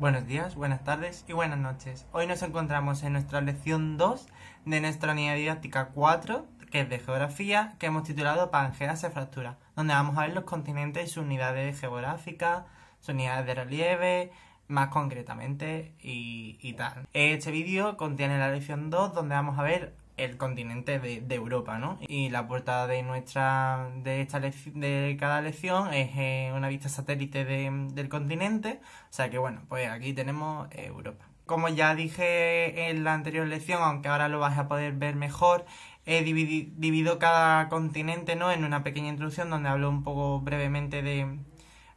Buenos días, buenas tardes y buenas noches. Hoy nos encontramos en nuestra lección 2 de nuestra unidad didáctica 4, que es de geografía, que hemos titulado Pangeas y fractura donde vamos a ver los continentes y sus unidades geográficas, sus unidades de relieve, más concretamente y, y tal. Este vídeo contiene la lección 2, donde vamos a ver el continente de, Europa, Y la puerta de nuestra de esta de cada lección es eh, una vista satélite de, del continente, o sea que bueno, pues aquí tenemos Europa. Como ya dije en la anterior lección, aunque ahora lo vas a poder ver mejor, he dividido cada continente en una pequeña introducción donde hablo un poco brevemente de,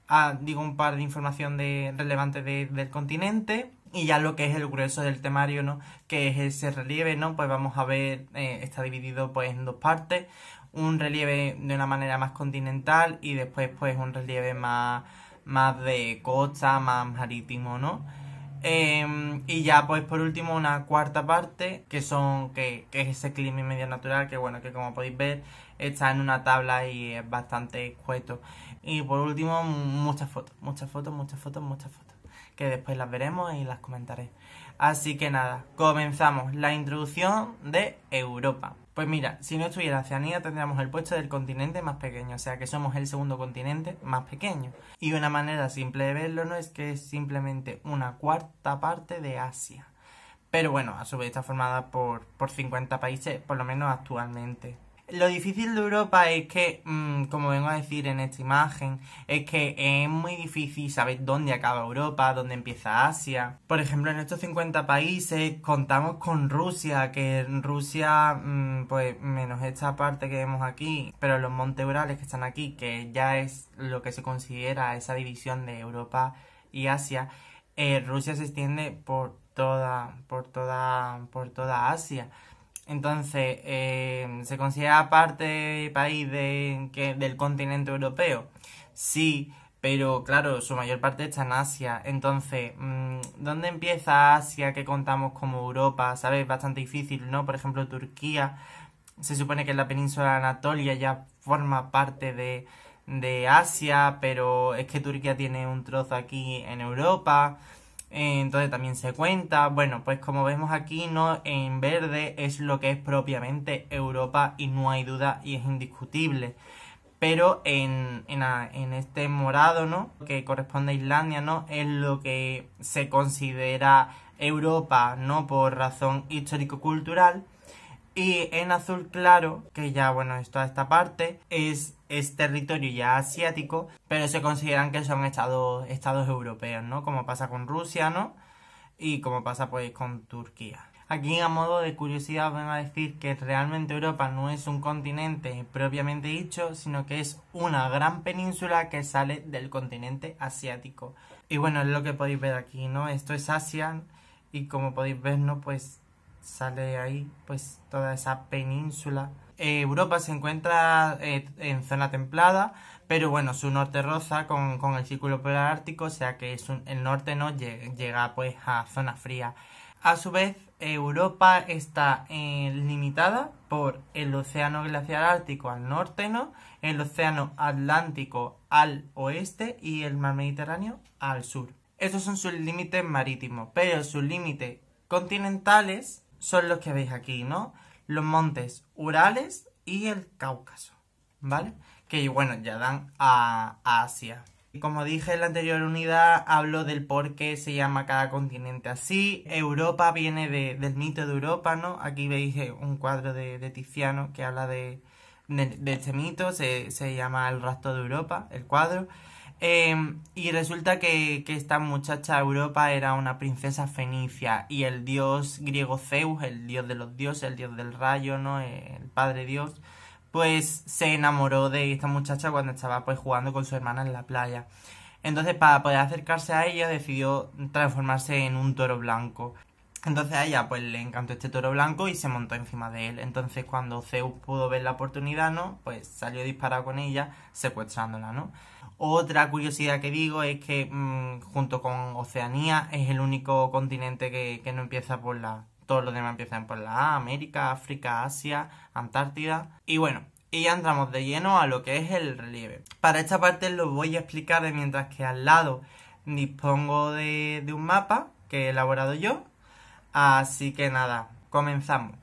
ah, digo un par de información de, relevante del continente, y ya lo que es el grueso del temario, ¿no? Que es ese relieve, ¿no? Pues vamos a ver, eh, está dividido pues en dos partes, un relieve de una manera más continental y después pues un relieve más, más de costa, más marítimo, ¿no? Em, y ya pues por último una cuarta parte que son que, es ese clima medio natural que bueno que como podéis ver está en una tabla y es bastante escueto y por último muchas fotos muchas fotos muchas fotos muchas fotos que después las veremos y las comentaré. Así que nada, comenzamos la introducción de Europa. Pues mira, si no estuviera Oceanía tendríamos el puesto del continente más pequeño, o sea que somos el segundo continente más pequeño. Y una manera simple de verlo no es que es simplemente una cuarta parte de Asia. Pero bueno, a su vez está formada por, por 50 países, por lo menos actualmente. Lo difícil de Europa es que, mm, como vengo a decir en esta imagen, es que es muy difícil saber dónde acaba Europa, dónde empieza Asia. Por ejemplo, en estos 50 países contamos con Rusia, que Rusia, mm, pues menos esta parte que vemos aquí, pero los montes Urales que están aquí, que ya es lo que se considera esa división de Europa y Asia, eh, Rusia se extiende por toda, por toda, por toda Asia. Entonces, eh, se considera parte país del continente europeo. Sí, pero claro, su mayor parte está en Asia. Entonces, mm, ¿dónde empieza Asia que contamos como Europa? ¿Sabes? Bastante difícil, ¿no? Por ejemplo, Turquía. Se supone que la península de Anatolia ya forma parte de, de Asia, pero es que Turquía tiene un trozo aquí en Europa. Eh, entonces también se cuenta. Bueno, pues como vemos aquí, no en verde es lo que es propiamente Europa y no hay duda y es indiscutible. Pero en, este morado, ¿no? Que corresponde a Islandia, ¿no? Es lo que se considera Europa, ¿no? Por razón histórico-cultural. Y en azul claro, que ya bueno, es toda esta parte, es, es territorio ya asiático, pero se consideran que son estados, estados europeos, ¿no? Como pasa con Rusia, ¿no? Y como pasa pues con Turquía. Aquí a modo de curiosidad os vengo a decir que realmente Europa no es un continente propiamente dicho, sino que es una gran península que sale del continente asiático. Y bueno, es lo que podéis ver aquí, ¿no? Esto es Asia y como podéis ver, ¿no? Pues sale ahí pues toda esa península. Eh, Europa se encuentra eh, en zona templada, pero bueno, su norte roza con, el círculo polar ártico, o sea que es el norte no llega, pues a zona fría. A su vez, Europa está eh, limitada por el océano glacial ártico al norte, ¿no? el océano Atlántico al oeste y el mar Mediterráneo al sur. Estos son sus límites marítimos, pero sus límites continentales son los que veis aquí, ¿no? Los montes Urales y el Cáucaso, ¿vale? Que bueno, ya dan a, Asia. Y como dije en la anterior unidad, hablo del por qué se llama cada continente así. Europa viene del mito de Europa, ¿no? Aquí veis eh, un cuadro de, Tiziano que habla de, este mito, se, se llama El rastro de Europa, el cuadro. Em, y resulta que, esta muchacha Europa era una princesa fenicia y el dios griego Zeus, el dios de los dioses, el dios del rayo, ¿no? Eh, el padre dios, pues se enamoró de esta muchacha cuando estaba pues jugando con su hermana en la playa. Entonces para poder acercarse a ella decidió transformarse en un toro blanco. Entonces a ella pues le encantó este toro blanco y se montó encima de él. Entonces cuando Zeus pudo ver la oportunidad, ¿no? Pues salió disparado con ella, secuestrándola, ¿no? Otra curiosidad que digo es que mm, junto con Oceanía es el único continente que, no empieza por la... Todos los demás empiezan por la A, América, África, Asia, Antártida. Y bueno, y ya entramos de lleno a lo que es el relieve. Para esta parte lo voy a explicar mientras que al lado dispongo de, de un mapa que he elaborado yo. Así que nada, comenzamos.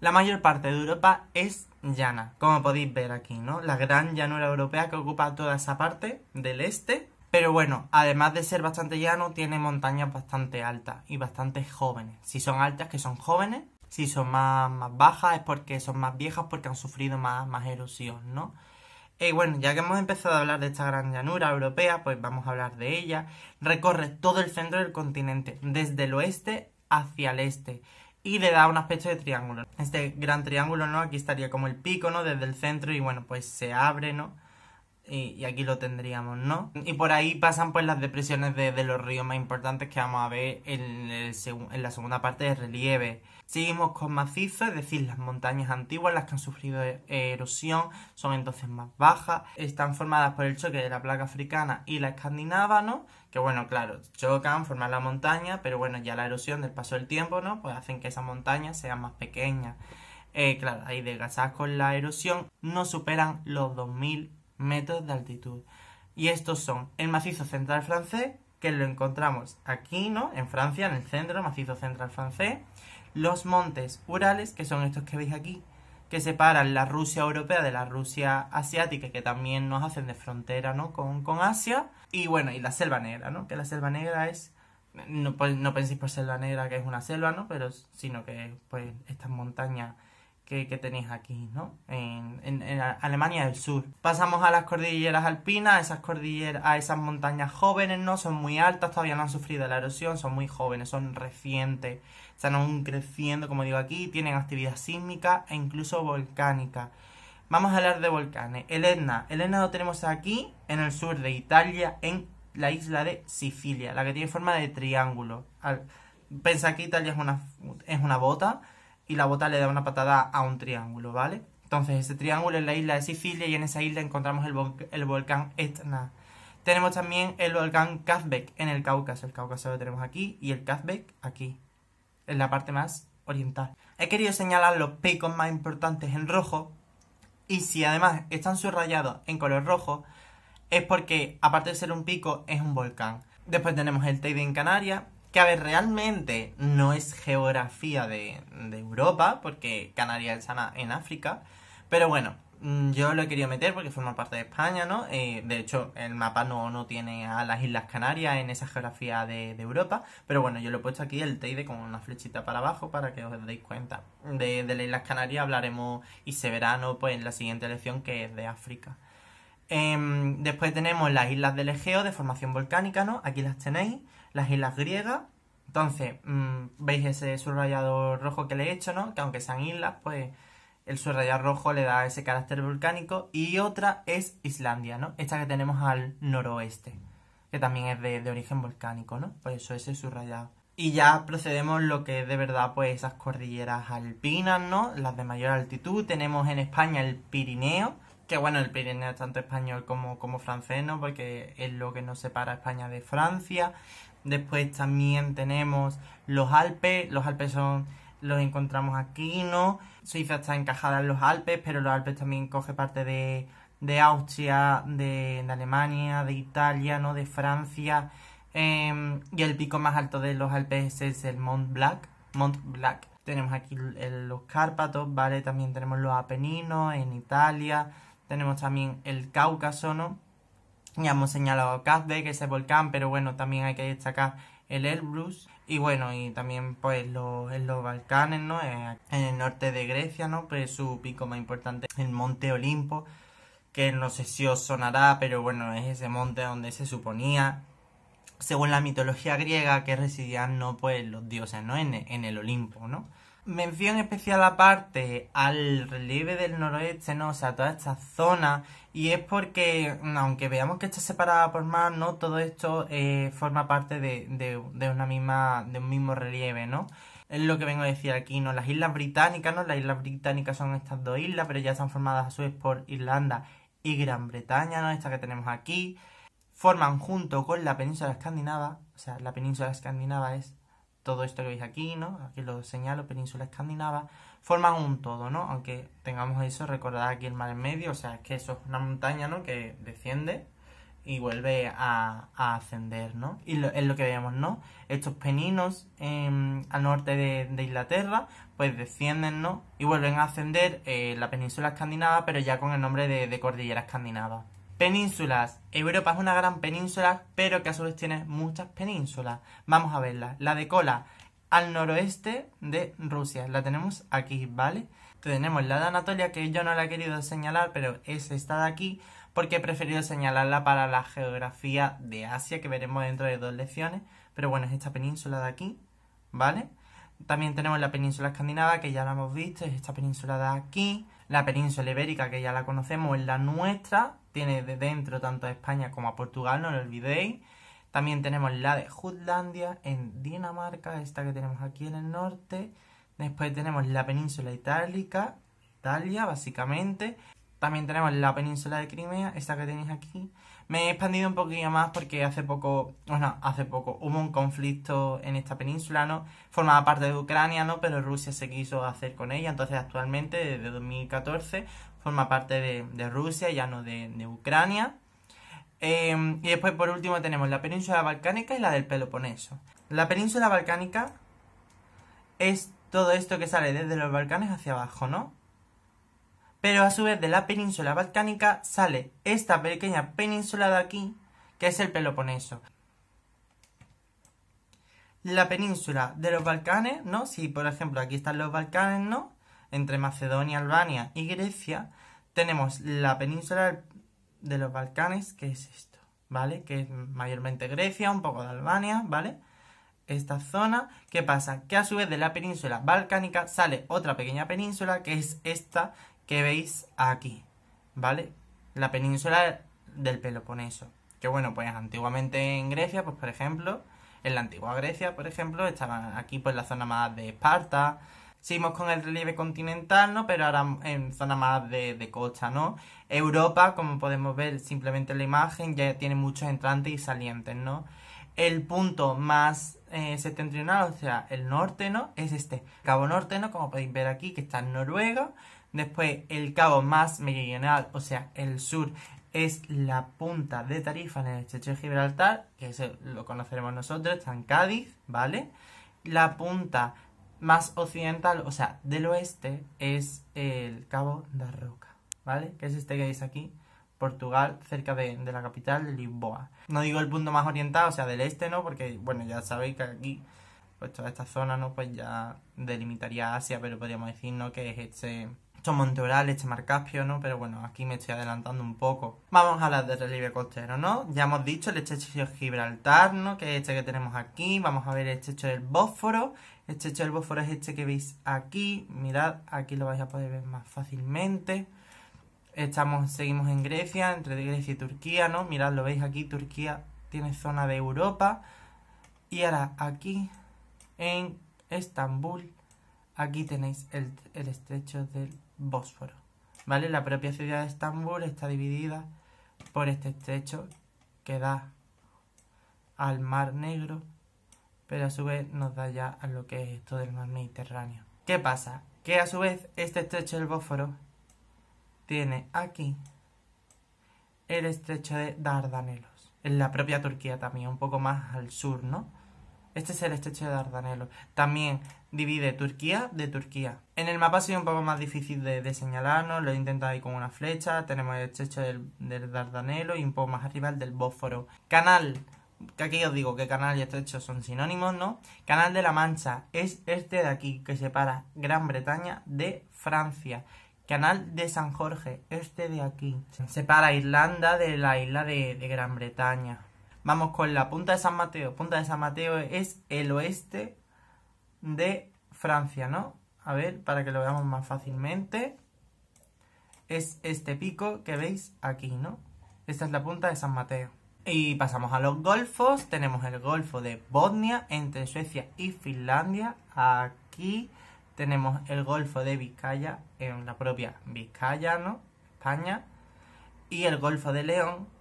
La mayor parte de Europa es llana, como podéis ver aquí, ¿no? La gran llanura europea que ocupa toda esa parte del este. Pero bueno, además de ser bastante llano, tiene montañas bastante altas y bastante jóvenes. Si son altas, que son jóvenes. Si son más, bajas, es porque son más viejas, porque han sufrido más, erosión, ¿no? Y eh, bueno, ya que hemos empezado a hablar de esta gran llanura europea, pues vamos a hablar de ella. Recorre todo el centro del continente, desde el oeste hacia el este y le da un aspecto de triángulo. Este gran triángulo, ¿no? Aquí estaría como el pico, ¿no? Desde el centro y bueno, pues se abre, ¿no? Y, aquí lo tendríamos, ¿no? Y por ahí pasan pues las depresiones de, los ríos más importantes que vamos a ver en, la segunda parte de relieve. Seguimos con macizo, es decir, las montañas antiguas, las que han sufrido erosión, son entonces más bajas, están formadas por el choque de la placa africana y la escandinava, ¿no? que bueno, claro, chocan, forman la montaña, pero bueno, ya la erosión del paso del tiempo, ¿no? Pues hacen que esa montaña sea más pequeña. Eh, claro, ahí desgastadas con la erosión, no superan los 2.000 metros de altitud. Y estos son el macizo central francés, que lo encontramos aquí, ¿no? En Francia, en el centro, macizo central francés. Los montes Urales, que son estos que veis aquí, que separan la Rusia europea de la Rusia asiática, que también nos hacen de frontera ¿no? con, Asia, y bueno, y la selva negra, ¿no? que la selva negra es no, pues, no penséis por selva negra que es una selva, ¿no? Pero sino que pues estas montañas que, tenéis aquí, ¿no? En, Alemania del Sur. Pasamos a las cordilleras alpinas, esas cordilleras, a esas montañas jóvenes, ¿no? Son muy altas, todavía no han sufrido la erosión, son muy jóvenes, son recientes, están aún creciendo, como digo aquí, tienen actividad sísmica e incluso volcánica. Vamos a hablar de volcanes. El Etna. El Etna lo tenemos aquí, en el sur de Italia, en la isla de Sicilia, la que tiene forma de triángulo. Pensad que Italia es una, es una bota, y la bota le da una patada a un triángulo, ¿vale? Entonces, ese triángulo es la isla de Sicilia y en esa isla encontramos el, volcán Etna. Tenemos también el volcán Kazbek en el Cáucaso. El Cáucaso lo tenemos aquí y el Kazbek aquí, en la parte más oriental. He querido señalar los picos más importantes en rojo y si además están subrayados en color rojo es porque aparte de ser un pico es un volcán. Después tenemos el Teide en Canarias, que a ver, realmente no es geografía de, Europa, porque Canarias está en África, pero bueno, mm, yo lo he querido meter porque forma parte de España, ¿no? Eh, de hecho, el mapa no, no tiene a las Islas Canarias en esa geografía de, Europa, pero bueno, yo lo he puesto aquí el Teide con una flechita para abajo para que os deis cuenta. De, las Islas Canarias hablaremos y se verá, ¿no? pues, en la siguiente lección que es de África. Em, después tenemos las Islas del Egeo de formación volcánica, ¿no? Aquí las tenéis las islas griegas. Entonces, mm, veis ese subrayado rojo que le he hecho, ¿no? Que aunque sean islas, pues el subrayado rojo le da ese carácter volcánico. Y otra es Islandia, ¿no? Esta que tenemos al noroeste, que también es de, origen volcánico, ¿no? Por pues eso ese subrayado. Y ya procedemos lo que es de verdad, pues esas cordilleras alpinas, ¿no? Las de mayor altitud. Tenemos en España el Pirineo, que bueno, el Pirineo es tanto español como, como francés, ¿no? Porque es lo que nos separa España de Francia. Después también tenemos los Alpes. Los Alpes son los encontramos aquí, ¿no? Suiza está encajada en los Alpes, pero los Alpes también coge parte de, Austria, de, Alemania, de Italia, ¿no? De Francia. Em, y el pico más alto de los Alpes es el Mont Blanc. Mont Blanc. Tenemos aquí los Cárpatos, ¿vale? También tenemos los Apeninos en Italia. Tenemos también el Cáucaso, ¿no? Ya hemos señalado Kazde, que es el volcán, pero bueno, también hay que destacar el Elbrus. Y bueno, y también pues los, los Balcanes, ¿no? Eh, en el norte de Grecia, ¿no? Pues su pico más importante es el Monte Olimpo, que no sé si os sonará, pero bueno, es ese monte donde se suponía, según la mitología griega, que residían, ¿no? Pues los dioses, ¿no? en el Olimpo, ¿no? mención especial aparte al relieve del noroeste, ¿no? O sea, toda esta zona. Y es porque, mm, aunque veamos que está separada por mar, ¿no? Todo esto eh, forma parte de, una misma, de un mismo relieve, ¿no? Es lo que vengo a decir aquí, ¿no? Las islas británicas, ¿no? Las islas británicas son estas dos islas, pero ya están formadas a su vez por Irlanda y Gran Bretaña, ¿no? Esta que tenemos aquí. Forman junto con la península escandinava, o sea, la península escandinava es todo esto que veis aquí, ¿no? Aquí lo señalo, península escandinava, forman un todo, ¿no? Aunque tengamos eso, recordad aquí el mar en medio, o sea, es que eso es una montaña, ¿no? Que desciende y vuelve a, ascender, ¿no? Y lo, es lo que veíamos, ¿no? Estos peninos em, al norte de, Inglaterra, pues descienden, ¿no? Y vuelven a ascender eh, la península escandinava, pero ya con el nombre de cordillera escandinava. Penínsulas. Europa es una gran península, pero que a su vez tiene muchas penínsulas. Vamos a verla. La de Cola, al noroeste de Rusia. La tenemos aquí, ¿vale? Tenemos la de Anatolia, que yo no la he querido señalar, pero es esta de aquí, porque he preferido señalarla para la geografía de Asia, que veremos dentro de dos lecciones. Pero bueno, es esta península de aquí, ¿vale? También tenemos la península escandinava, que ya la hemos visto, es esta península de aquí. La península ibérica, que ya la conocemos, es la nuestra, tiene de dentro tanto a España como a Portugal, no lo olvidéis. También tenemos la de Jutlandia en Dinamarca, esta que tenemos aquí en el norte. Después tenemos la península itálica, Italia básicamente. También tenemos la península de Crimea, esta que tenéis aquí. Me he expandido un poquillo más porque hace poco, bueno, hace poco hubo un conflicto en esta península, ¿no? Formaba parte de Ucrania, ¿no? Pero Rusia se quiso hacer con ella, entonces actualmente, desde 2014, forma parte de, Rusia, ya no de, Ucrania. Em, y después, por último, tenemos la península balcánica y la del Peloponeso. La península balcánica es todo esto que sale desde los Balcanes hacia abajo, ¿no? Pero a su vez de la península balcánica sale esta pequeña península de aquí, que es el Peloponeso. La península de los Balcanes, ¿no? Si por ejemplo aquí están los Balcanes, ¿no? entre Macedonia, Albania y Grecia, tenemos la península de los Balcanes, que es esto, ¿vale? Que es mayormente Grecia, un poco de Albania, ¿vale? Esta zona, ¿qué pasa? Que a su vez de la península balcánica sale otra pequeña península, que es esta que veis aquí, ¿vale? La península del Peloponeso. Que bueno, pues antiguamente en Grecia, pues por ejemplo, en la antigua Grecia, por ejemplo, estaban aquí pues la zona más de Esparta, Seguimos con el relieve continental, ¿no? Pero ahora en zona más de, de costa, ¿no? Europa, como podemos ver simplemente en la imagen, ya tiene muchos entrantes y salientes, ¿no? El punto más eh, septentrional, o sea, el norte, ¿no? Es este, Cabo Norte, ¿no? Como podéis ver aquí, que está en Noruega. Después, el cabo más meridional, o sea, el sur, es la punta de Tarifa en el estrecho de Gibraltar, que lo conoceremos nosotros, está en Cádiz, ¿vale? La punta más occidental, o sea, del oeste, es el Cabo da Roca, ¿vale? Que es este que veis aquí, Portugal, cerca de, la capital, Lisboa. No digo el punto más orientado, o sea, del este, ¿no? Porque, bueno, ya sabéis que aquí, pues toda esta zona, ¿no? Pues ya delimitaría Asia, pero podríamos decir, ¿no? Que es este Monte Oral, Caspio, ¿no? Pero bueno, aquí me estoy adelantando un poco. Vamos a hablar de relieve costero, ¿no? Ya hemos dicho el estrecho de Gibraltar, ¿no? Que es este que tenemos aquí. Vamos a ver el estrecho del Bósforo. El estrecho del Bósforo es este que veis aquí. Mirad, aquí lo vais a poder ver más fácilmente. Estamos, seguimos en Grecia, entre Grecia y Turquía, ¿no? Mirad, lo veis aquí, Turquía tiene zona de Europa. Y ahora aquí, en Estambul, aquí tenéis el estrecho del Bósforo. ¿Vale? La propia ciudad de Estambul está dividida por este estrecho que da al Mar Negro, pero a su vez nos da ya a lo que es esto del Mar Mediterráneo. ¿Qué pasa? Que a su vez este estrecho del Bósforo tiene aquí el estrecho de Dardanelos, en la propia Turquía también, un poco más al sur, ¿no? Este es el estrecho de Dardanelo. También divide Turquía de Turquía. En el mapa ha sido un poco más difícil de, señalarnos, lo he intentado ahí con una flecha. Tenemos el estrecho del, Dardanelo y un poco más arriba el del Bósforo. Canal, que aquí os digo que canal y estrecho son sinónimos, ¿no? Canal de la Mancha es este de aquí que separa Gran Bretaña de Francia. Canal de San Jorge, este de aquí. Separa Irlanda de la isla de Gran Bretaña. Vamos con la Punta de San Mateo. Punta de San Mateo es el oeste de Francia, ¿no? A ver, para que lo veamos más fácilmente. Es este pico que veis aquí, ¿no? Esta es la Punta de San Mateo. Y pasamos a los golfos. Tenemos el golfo de Bosnia entre Suecia y Finlandia. Aquí tenemos el golfo de Vizcaya en la propia Vizcaya, ¿no? España. Y el golfo de León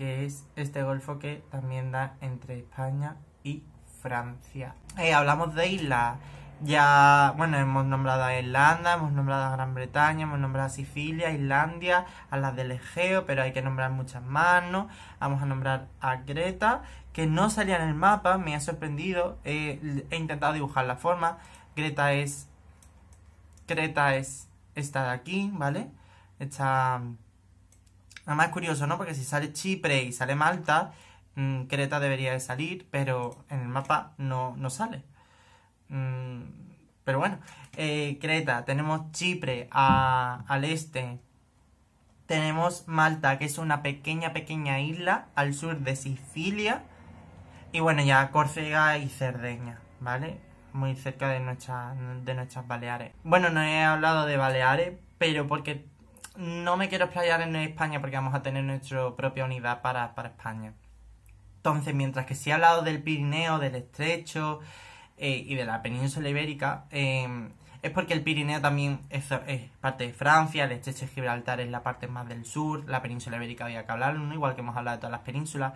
que es este golfo que también da entre España y Francia. Eh, hablamos de islas. Ya, bueno, hemos nombrado a Irlanda, hemos nombrado a Gran Bretaña, hemos nombrado a Sicilia, Islandia, a las del Egeo, pero hay que nombrar muchas más, ¿no? Vamos a nombrar a Greta, que no salía en el mapa, me ha sorprendido, eh, he intentado dibujar la forma. Greta es... Greta es esta de aquí, ¿vale? Esta Nada más curioso, ¿no? Porque si sale Chipre y sale Malta, mm, Creta debería de salir, pero en el mapa no, sale. Mm, pero bueno, eh, Creta, tenemos Chipre al este, tenemos Malta, que es una pequeña, pequeña isla al sur de Sicilia, y bueno, ya Córcega y Cerdeña, ¿vale? Muy cerca de, de nuestras Baleares. Bueno, no he hablado de Baleares, pero porque no me quiero explayar en España porque vamos a tener nuestra propia unidad para, España. Entonces, mientras que sí he hablado del Pirineo, del Estrecho eh, y de la península ibérica, em, es porque el Pirineo también es, parte de Francia, el Estrecho de Gibraltar es la parte más del sur, la península ibérica había que hablarlo ¿no? igual que hemos hablado de todas las penínsulas.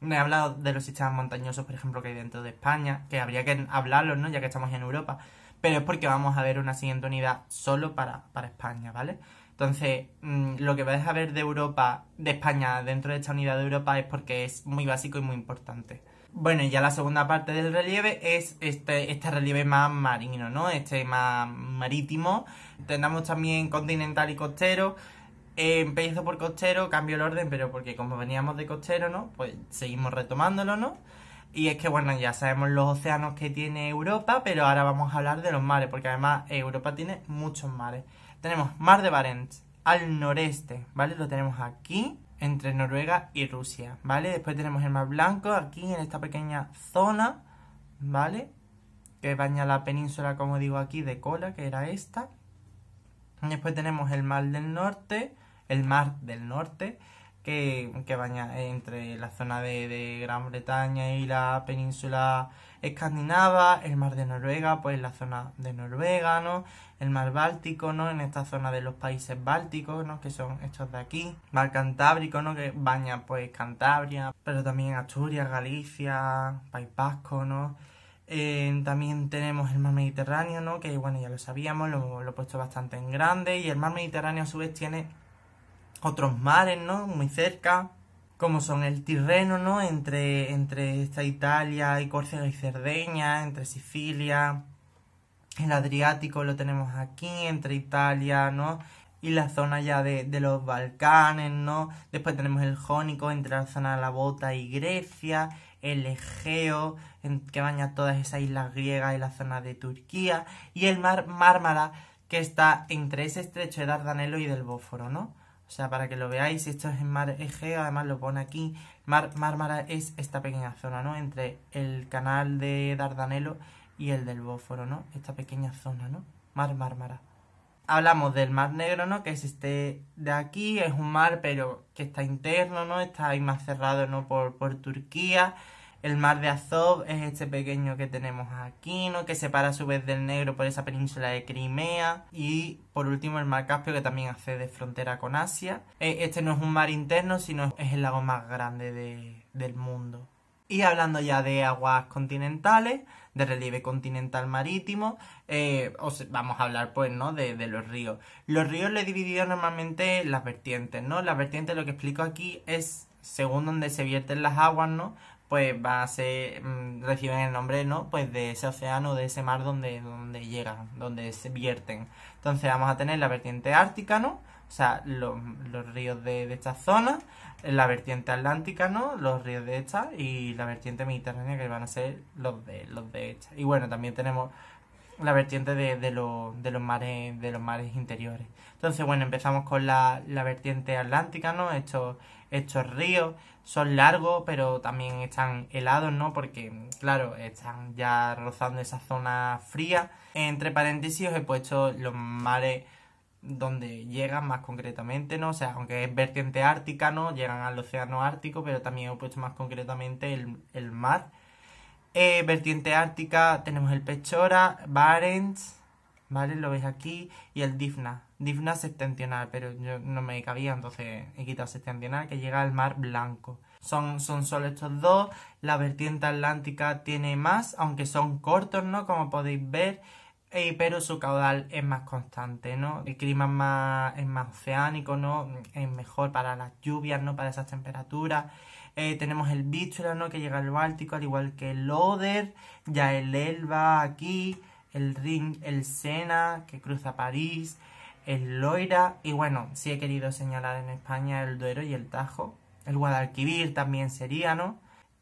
No he hablado de los sistemas montañosos, por ejemplo, que hay dentro de España, que habría que hablarlos, ¿no? ya que estamos en Europa, pero es porque vamos a ver una siguiente unidad solo para España, ¿vale? Entonces, mm, lo que vais a ver de Europa, de España, dentro de esta unidad de Europa es porque es muy básico y muy importante. Bueno, y ya la segunda parte del relieve es este, este relieve más marino, ¿no? Este más marítimo. Tenemos también continental y costero. Eh, empiezo por costero, cambio el orden, pero porque como veníamos de costero, ¿no? Pues seguimos retomándolo, ¿no? Y es que, bueno, ya sabemos los océanos que tiene Europa, pero ahora vamos a hablar de los mares, porque además Europa tiene muchos mares. Tenemos Mar de Barents al noreste, ¿vale? Lo tenemos aquí entre Noruega y Rusia, ¿vale? Después tenemos el Mar Blanco aquí en esta pequeña zona, ¿vale? Que baña la península, como digo aquí, de cola, que era esta. Después tenemos el Mar del Norte, el Mar del Norte, que, baña entre la zona de, Gran Bretaña y la península escandinava, el mar de Noruega, pues la zona de Noruega, ¿no? El mar Báltico, ¿no? En esta zona de los países bálticos, ¿no? Que son estos de aquí. Mar Cantábrico, ¿no? Que baña pues Cantabria, pero también Asturias, Galicia, País Vasco, ¿no? también tenemos el mar Mediterráneo, ¿no? Que bueno, ya lo sabíamos, lo, lo he puesto bastante en grande. Y el mar Mediterráneo a su vez tiene otros mares, ¿no? Muy cerca, como son el Tirreno, ¿no? Entre, entre esta Italia y Córcega y Cerdeña, entre Sicilia, el Adriático lo tenemos aquí, entre Italia, ¿no? Y la zona ya de, de los Balcanes, ¿no? Después tenemos el Jónico, entre la zona de la Bota y Grecia, el Egeo, que baña todas esas islas griegas y la zona de Turquía, y el mar Mármara, que está entre ese estrecho de Dardanelo y del Bóforo ¿no? O sea, para que lo veáis, esto es en Mar Egeo, además lo pone aquí. Mar Mármara es esta pequeña zona, ¿no? Entre el canal de Dardanelo y el del Bóforo ¿no? Esta pequeña zona, ¿no? Mar Mármara. Hablamos del Mar Negro, ¿no? Que es este de aquí, es un mar, pero que está interno, ¿no? Está ahí más cerrado, ¿no? Por, por Turquía. El mar de Azov es este pequeño que tenemos aquí, ¿no? Que separa a su vez del negro por esa península de Crimea. Y por último el mar Caspio que también hace de frontera con Asia. E, este no es un mar interno, sino es el lago más grande del mundo. Y hablando ya de aguas continentales, de relieve continental marítimo, eh, vamos a hablar pues, ¿no? De, los ríos. Los ríos les he dividido normalmente las vertientes, ¿no? Las vertientes lo que explico aquí es según donde se vierten las aguas, ¿no? pues va a ser, mm, reciben el nombre, ¿no? Pues de ese océano, de ese mar donde, donde llegan, donde se vierten. Entonces vamos a tener la vertiente ártica, ¿no? O sea, los, ríos de, de, esta zona, la vertiente atlántica, ¿no? Los ríos de esta y la vertiente mediterránea que van a ser los de, los de esta. Y bueno, también tenemos la vertiente de, los mares de los mares interiores. Entonces, bueno, empezamos con la, vertiente atlántica, ¿no? Estos estos ríos son largos, pero también están helados, ¿no? Porque, claro, están ya rozando esa zona fría. Entre paréntesis os he puesto los mares donde llegan más concretamente, ¿no? O sea, aunque es vertiente ártica, ¿no? Llegan al océano ártico, pero también he puesto más concretamente el, mar. Eh, vertiente ártica tenemos el Pechora, Barents, ¿vale? Lo veis aquí, y el Difna. Difna septentrional, pero yo no me cabía, entonces he quitado septentrional, que llega al mar Blanco. Son, son solo estos dos, la vertiente atlántica tiene más, aunque son cortos, ¿no? Como podéis ver, eh, pero su caudal es más constante, ¿no? El clima es más, es más oceánico, ¿no? Es mejor para las lluvias, ¿no? Para esas temperaturas. Eh, tenemos el Vístula, ¿no? Que llega al Báltico, al igual que el Oder, ya el Elba aquí, el Ring, el Sena, que cruza París, el Loira y bueno, sí he querido señalar en España el Duero y el Tajo. El Guadalquivir también sería, ¿no?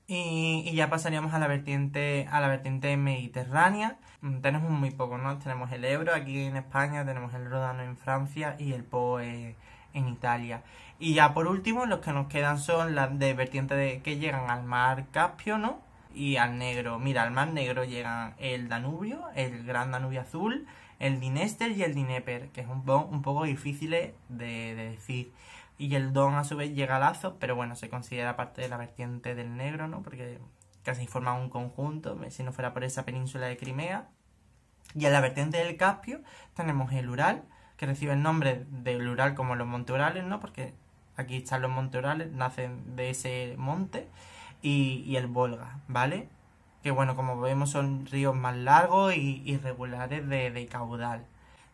Y, ya pasaríamos a la vertiente a la vertiente mediterránea. Mm, tenemos muy poco, ¿no? Tenemos el Ebro aquí en España, tenemos el Ródano en Francia y el Po en Italia. Y ya por último, los que nos quedan son las de vertiente que llegan al mar Caspio, ¿no? Y al negro, mira, al mar negro llegan el Danubio, el Gran Danubio Azul, el Dinester y el Dineper, que es un, un poco difícil de, decir. Y el Don a su vez llega a Lazo, pero bueno, se considera parte de la vertiente del negro, ¿no? Porque casi forma un conjunto, si no fuera por esa península de Crimea. Y en la vertiente del Caspio tenemos el Ural, que recibe el nombre del Ural como los Monte Urales, ¿no? Porque aquí están los Monte Urales, nacen de ese monte. y el Volga, ¿vale? que bueno, como vemos son ríos más largos y irregulares de, caudal.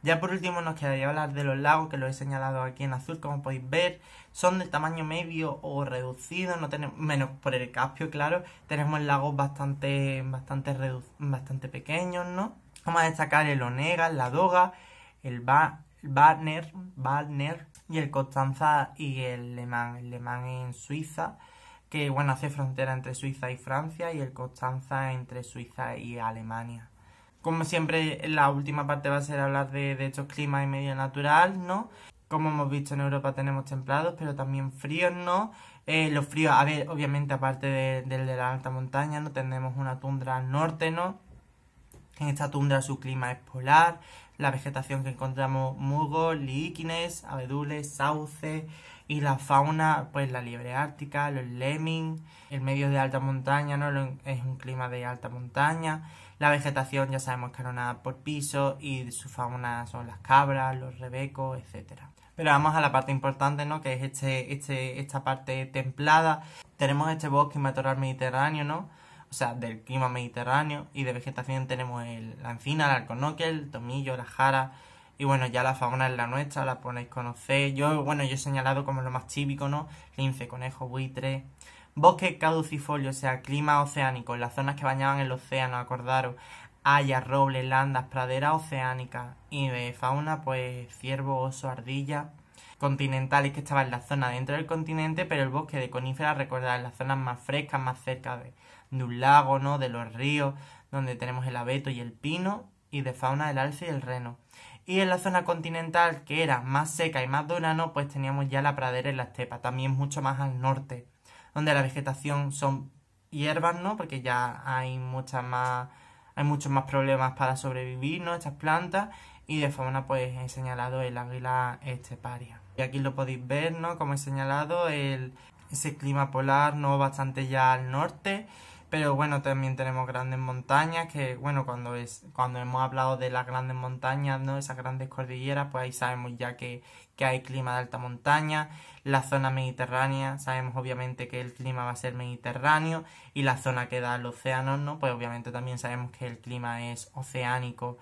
Ya por último nos quedaría hablar de los lagos que los he señalado aquí en azul, como podéis ver, son de tamaño medio o reducido, no tenemos, menos por el Caspio, claro, tenemos lagos bastante, bastante, bastante pequeños, ¿no? Vamos a destacar el Onega, la Ladoga, el, ba y el Constanza y el Lemán, el en Suiza que bueno, hace frontera entre Suiza y Francia y el Constanza entre Suiza y Alemania. Como siempre, la última parte va a ser hablar de, de estos climas y medio natural, ¿no? Como hemos visto en Europa tenemos templados, pero también fríos, ¿no? Eh, los fríos, a ver, obviamente aparte del de, la alta montaña, ¿no? Tenemos una tundra al norte, ¿no? En esta tundra su clima es polar, la vegetación que encontramos musgos, líquines, abedules, sauces, y la fauna, pues la liebre ártica, los lemmings, el medio de alta montaña, ¿no? Es un clima de alta montaña. La vegetación ya sabemos que nada por piso y su fauna son las cabras, los rebecos, etc. Pero vamos a la parte importante, ¿no? Que es este, este, esta parte templada. Tenemos este bosque matorral mediterráneo, ¿no? O sea, del clima mediterráneo y de vegetación tenemos el, la encina, el alcornoque, el tomillo, la jara, y bueno, ya la fauna es la nuestra, la ponéis conocer. Yo, bueno, yo he señalado como lo más típico, ¿no? Lince, conejo, buitre. Bosque caducifolio, o sea, clima oceánico, las zonas que bañaban el océano, acordaros. haya robles, landas, praderas oceánicas. Y de eh, fauna, pues ciervo, oso, ardilla. Continentales que estaban en la zona dentro del continente, pero el bosque de coníferas, recordad, las zonas más frescas, más cerca de, de un lago, ¿no? De los ríos, donde tenemos el abeto y el pino. Y de fauna, el alce y el reno. Y en la zona continental, que era más seca y más dura, pues teníamos ya la pradera y la estepa, también mucho más al norte, donde la vegetación son hierbas, ¿no? Porque ya hay mucha más hay muchos más problemas para sobrevivir, ¿no? Estas plantas y de forma pues he señalado el águila esteparia. Y aquí lo podéis ver, ¿no? Como he señalado, el, ese clima polar, ¿no? Bastante ya al norte pero bueno, también tenemos grandes montañas, que bueno, cuando, es, cuando hemos hablado de las grandes montañas, ¿no? esas grandes cordilleras, pues ahí sabemos ya que, hay clima de alta montaña. La zona mediterránea, sabemos obviamente que el clima va a ser mediterráneo. Y la zona que da al océano, ¿no? pues obviamente también sabemos que el clima es oceánico.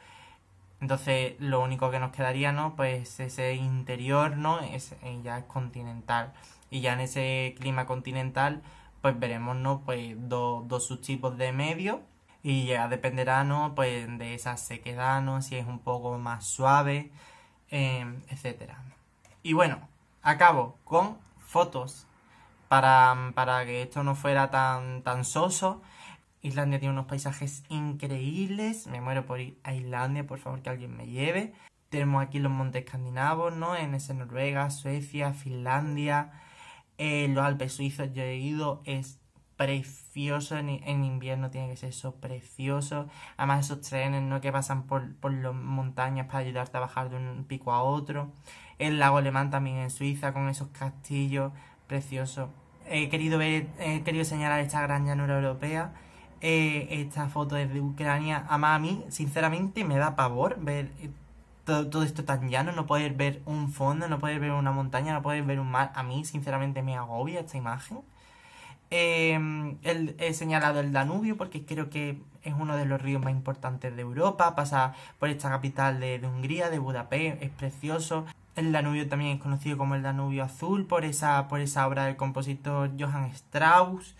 Entonces, lo único que nos quedaría, ¿no? Pues ese interior, ¿no? Es, eh, ya es continental. Y ya en ese clima continental, pues veremos, ¿no? Pues dos, dos subtipos de medio y ya dependerá, ¿no? Pues de esa sequedad, ¿no? Si es un poco más suave, em, etcétera. Y bueno, acabo con fotos. Para, para que esto no fuera tan, tan soso, Islandia tiene unos paisajes increíbles. Me muero por ir a Islandia, por favor que alguien me lleve. Tenemos aquí los montes escandinavos, ¿no? En ese Noruega, Suecia, Finlandia los Alpes suizos yo he ido, es precioso en, invierno, tiene que ser eso, precioso. Además esos trenes ¿no? que pasan por, las montañas para ayudarte a bajar de un pico a otro. El lago alemán también en Suiza con esos castillos, precioso. He querido, ver, he querido señalar esta gran llanura europea. Eh, esta foto de Ucrania. Además, a mí, sinceramente, me da pavor ver todo, esto tan llano, no poder ver un fondo, no poder ver una montaña, no poder ver un mar. A mí, sinceramente, me agobia esta imagen. Em, he señalado el Danubio porque creo que es uno de los ríos más importantes de Europa. Pasa por esta capital de, Hungría, de Budapest, es precioso. El Danubio también es conocido como el Danubio Azul por esa, por esa obra del compositor Johann Strauss.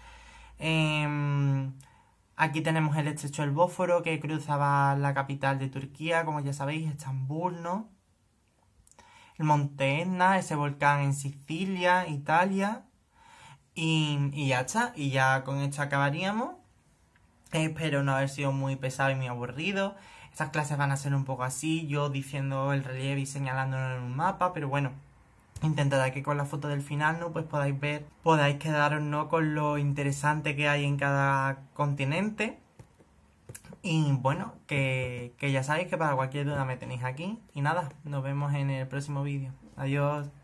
Em, Aquí tenemos el estrecho del Bósforo que cruzaba la capital de Turquía, como ya sabéis, Estambul, ¿no? El Monte Etna, ese volcán en Sicilia, Italia. Y, ya está, y ya con esto acabaríamos. Espero no haber sido muy pesado y muy aburrido. Estas clases van a ser un poco así, yo diciendo el relieve y señalándolo en un mapa, pero bueno, Intentaré que con la foto del final, ¿no? Pues podáis ver, podáis quedaros, ¿no? Con lo interesante que hay en cada continente. Y bueno, que, que ya sabéis que para cualquier duda me tenéis aquí. Y nada, nos vemos en el próximo vídeo. Adiós.